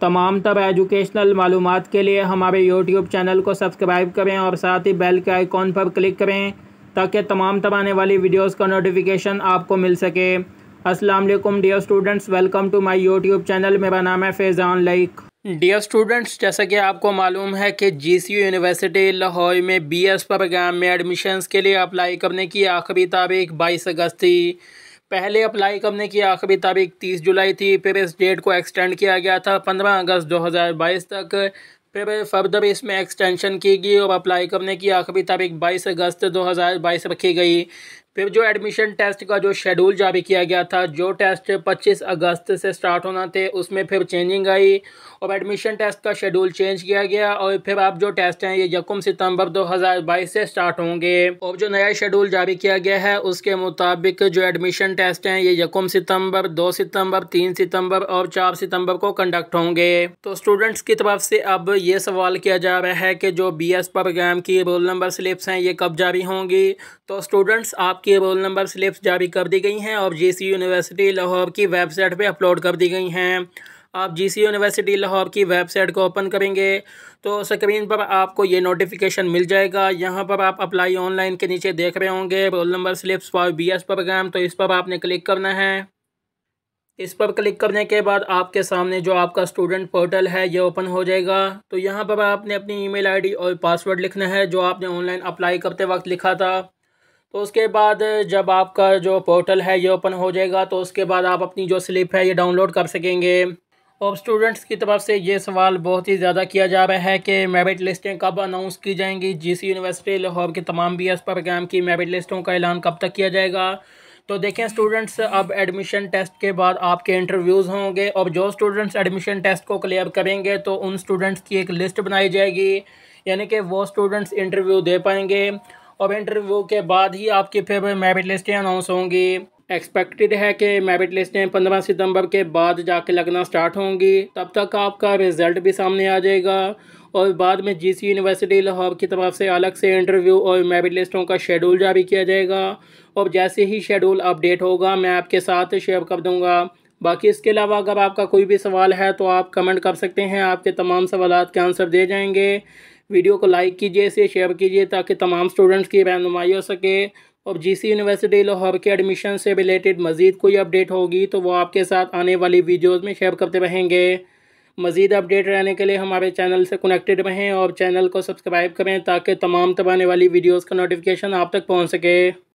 तमाम तब एजुकेशनल मालूम के लिए हमारे यूट्यूब चैनल को सब्सक्राइब करें और साथ ही बेल के आइकॉन पर क्लिक करें ताकि तमाम तब आने वाली वीडियोज़ का नोटिफिकेशन आपको मिल सके Aslam dear students welcome to my YouTube channel मेरा नाम है फैज़ान लाइक डियर स्टूडेंट्स जैसा कि आपको मालूम है कि यू यूनिवर्सिटी लाहौर में बीएस प्रोग्राम में एडमिशन्स के लिए अप्लाई करने की आखिरी तारीख बाईस अगस्त थी पहले अप्लाई करने की आखिरी तारीख 30 जुलाई थी फिर इस डेट को एक्सटेंड किया गया था 15 अगस्त 2022 तक फिर फर्दर इसमें एक्सटेंशन की गई और अप्लाई करने की आखिरी तारीख 22 अगस्त 2022 रखी गई फिर जो एडमिशन टेस्ट का जो शेड्यूल जारी किया गया था जो टेस्ट 25 अगस्त से स्टार्ट होना थे उसमें फिर चेंजिंग आई और एडमिशन टेस्ट का शेड्यूल चेंज किया गया और फिर आप जो टेस्ट हैं ये यकम सितंबर 2022 से स्टार्ट होंगे और जो नया शेड्यूल जारी किया गया है उसके मुताबिक जो एडमिशन टेस्ट हैं ये यकम सितम्बर दो सितम्बर तीन सितम्बर और चार सितम्बर को कंडक्ट होंगे तो स्टूडेंट्स की तरफ से अब ये सवाल किया जा रहा है कि जो बी प्रोग्राम की रोल नंबर स्लिप्स हैं ये कब जारी होंगी तो स्टूडेंट्स आप आपके रोल नंबर स्लिप्स जारी कर दी गई हैं और जेसी यूनिवर्सिटी लाहौर की वेबसाइट पे अपलोड कर दी गई हैं आप जीसी यूनिवर्सिटी लाहौर की वेबसाइट को ओपन करेंगे तो स्क्रीन पर आपको ये नोटिफिकेशन मिल जाएगा यहाँ पर आप अप्लाई ऑनलाइन के नीचे देख रहे होंगे roll number slips for S programme तो इस पर आपने क्लिक करना है इस पर क्लिक करने के बाद आपके सामने जो आपका स्टूडेंट पोर्टल है ये ओपन हो जाएगा तो यहाँ पर आपने अपनी ईमेल आईडी और पासवर्ड लिखना है जो आपने ऑनलाइन अप्लाई करते वक्त लिखा था तो उसके बाद जब आपका जो पोर्टल है ये ओपन हो जाएगा तो उसके बाद आप अपनी जो स्लिप है ये डाउनलोड कर सकेंगे और स्टूडेंट्स की तरफ से ये सवाल बहुत ही ज़्यादा किया जा रहा है कि मेरिट लिस्टें कब अनाउंस की जाएंगी जीसी यूनिवर्सिटी लाहौर के तमाम बी एस प्रोग्राम की मेरिट लिस्टों का ऐलान कब तक किया जाएगा तो देखें स्टूडेंट्स अब एडमिशन टेस्ट के बाद आपके इंटरव्यूज़ होंगे और जो स्टूडेंट्स एडमिशन टेस्ट को क्लियर करेंगे तो उन स्टूडेंट्स की एक लिस्ट बनाई जाएगी यानी कि वो स्टूडेंट्स इंटरव्यू दे पाएंगे अब इंटरव्यू के बाद ही आपकी फिर मेरिट लिस्टें अनाउंस होंगी एक्सपेक्टेड है कि मेरिट लिस्टें पंद्रह सितंबर के बाद जाके लगना स्टार्ट होंगी तब तक आपका रिज़ल्ट भी सामने आ जाएगा और बाद में जीसी यूनिवर्सिटी लाहौर की तरफ से अलग से इंटरव्यू और मेरिट लिस्टों का शेड्यूल जारी किया जाएगा और जैसे ही शेड्यूल अपडेट होगा मैं आपके साथ शेयर कर दूँगा बाकी इसके अलावा अगर आपका कोई भी सवाल है तो आप कमेंट कर सकते हैं आपके तमाम सवाल के आंसर दे जाएंगे वीडियो को लाइक कीजिए इसे शेयर कीजिए ताकि तमाम स्टूडेंट्स की रहनुमाई हो सके और जीसी यूनिवर्सिटी लाहौर के एडमिशन से रिलेटेड मज़ीद कोई अपडेट होगी तो वो आपके साथ आने वाली वीडियोज़ में शेयर करते रहेंगे मज़ीद अपडेट रहने के लिए हमारे चैनल से कनेक्टेड रहें और चैनल को सब्सक्राइब करें ताकि तमाम तब आने वाली वीडियोज़ का नोटिफिकेशन आप तक पहुँच सके